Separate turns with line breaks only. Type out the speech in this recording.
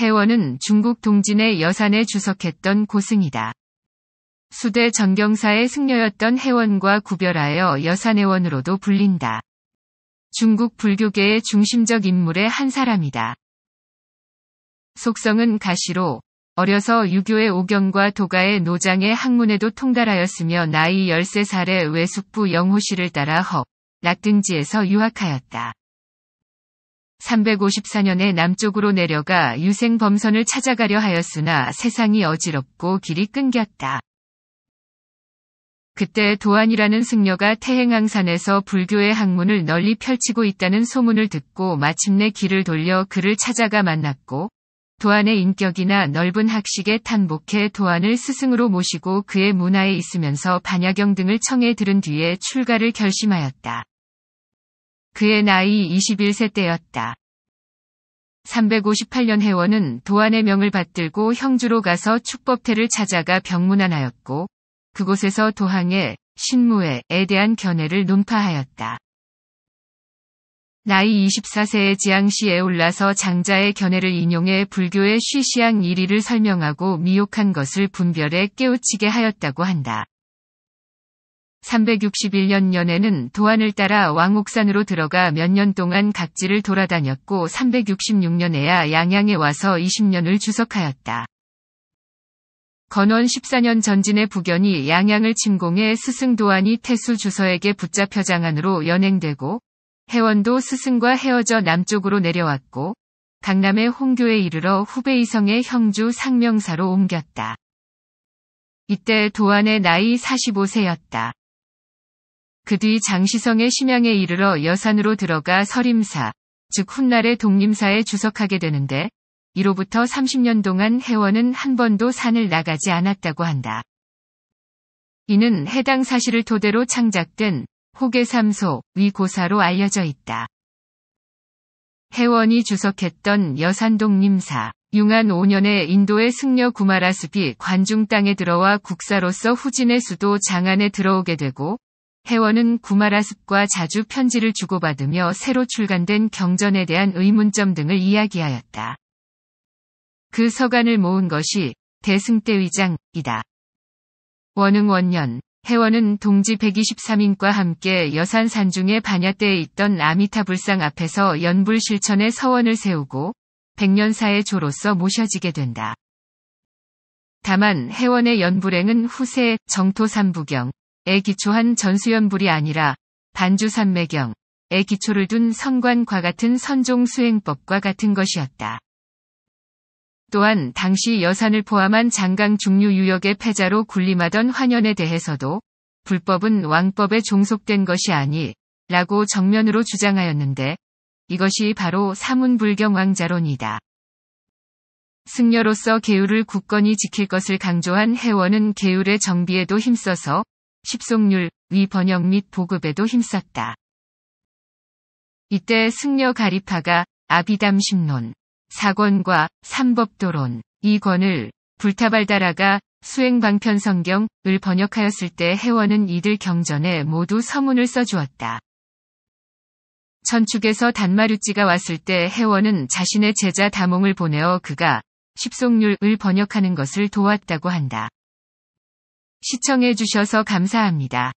태원은 중국 동진의 여산에 주석했던 고승이다. 수대 전경사의 승려였던 해원과 구별하여 여산해원으로도 불린다. 중국 불교계의 중심적 인물의 한 사람이다. 속성은 가시로 어려서 유교의 오경과 도가의 노장의 학문에도 통달하였으며 나이 13살에 외숙부 영호씨를 따라 헉, 낙등지에서 유학하였다. 354년에 남쪽으로 내려가 유생 범선을 찾아가려 하였으나 세상이 어지럽고 길이 끊겼다. 그때 도안이라는 승려가 태행항산에서 불교의 학문을 널리 펼치고 있다는 소문을 듣고 마침내 길을 돌려 그를 찾아가 만났고 도안의 인격이나 넓은 학식에 탄복해 도안을 스승으로 모시고 그의 문화에 있으면서 반야경 등을 청해 들은 뒤에 출가를 결심하였다. 그의 나이 21세 때였다. 358년 해원은 도안의 명을 받들고 형주로 가서 축법태를 찾아가 병문안하였고 그곳에서 도항의 신무에 에 대한 견해를 논파하였다. 나이 2 4세에 지앙시에 올라서 장자의 견해를 인용해 불교의 쉬시앙 1위를 설명하고 미혹한 것을 분별해 깨우치게 하였다고 한다. 361년 년에는 도안을 따라 왕옥산으로 들어가 몇 년 동안 각지를 돌아다녔고 366년에야 양양에 와서 20년을 주석하였다. 건원 14년 전진의 부견이 양양을 침공해 스승 도안이 태수 주서에게 붙잡혀 장안으로 연행되고 해원도 스승과 헤어져 남쪽으로 내려왔고 강남의 홍교에 이르러 후베 이성의 형주 상명사로 옮겼다. 이때 도안의 나이 45세였다. 그뒤 장시성의 심양에 이르러 여산으로 들어가 서림사, 즉 훗날의 독림사에 주석하게 되는데 이로부터 30년 동안 해원은 한 번도 산을 나가지 않았다고 한다. 이는 해당 사실을 토대로 창작된 호계삼소 위고사로 알려져 있다. 해원이 주석했던 여산독림사, 융한 5년에 인도의 승려 구마라습이 관중 땅에 들어와 국사로서 후진의 수도 장안에 들어오게 되고 해원은 구마라습과 자주 편지를 주고받으며 새로 출간된 경전에 대한 의문점 등을 이야기하였다. 그 서간을 모은 것이 대승대 위장이다 원흥 원년 해원은 동지 123인과 함께 여산 산중의 반야대에 있던 아미타불상 앞에서 연불 실천의 서원을 세우고 백년사의 조로서 모셔지게 된다. 다만 해원의 연불행은 후세 정토산부경 에 기초한 전수연불이 아니라 반주산매경에 기초를 둔 선관과 같은 선종 수행법과 같은 것이었다. 또한 당시 여산을 포함한 장강 중류 유역의 패자로 군림하던 환연에 대해서도 불법은 왕법에 종속된 것이 아니 라고 정면으로 주장하였는데 이것이 바로 사문불경 왕자론이다. 승려로서 계율을 굳건히 지킬 것을 강조한 해원은 계율의 정비에도 힘써서 십속률, 위번역 및 보급에도 힘썼다. 이때 승려 가리파가 아비담 심론, 사권과 삼법도론, 이 권을 불타발다라가 수행방편성경을 번역하였을 때 해원은 이들 경전에 모두 서문을 써주었다. 천축에서 단마류찌가 왔을 때 해원은 자신의 제자 다몽을 보내어 그가 십속률을 번역하는 것을 도왔다고 한다. 시청해주셔서 감사합니다.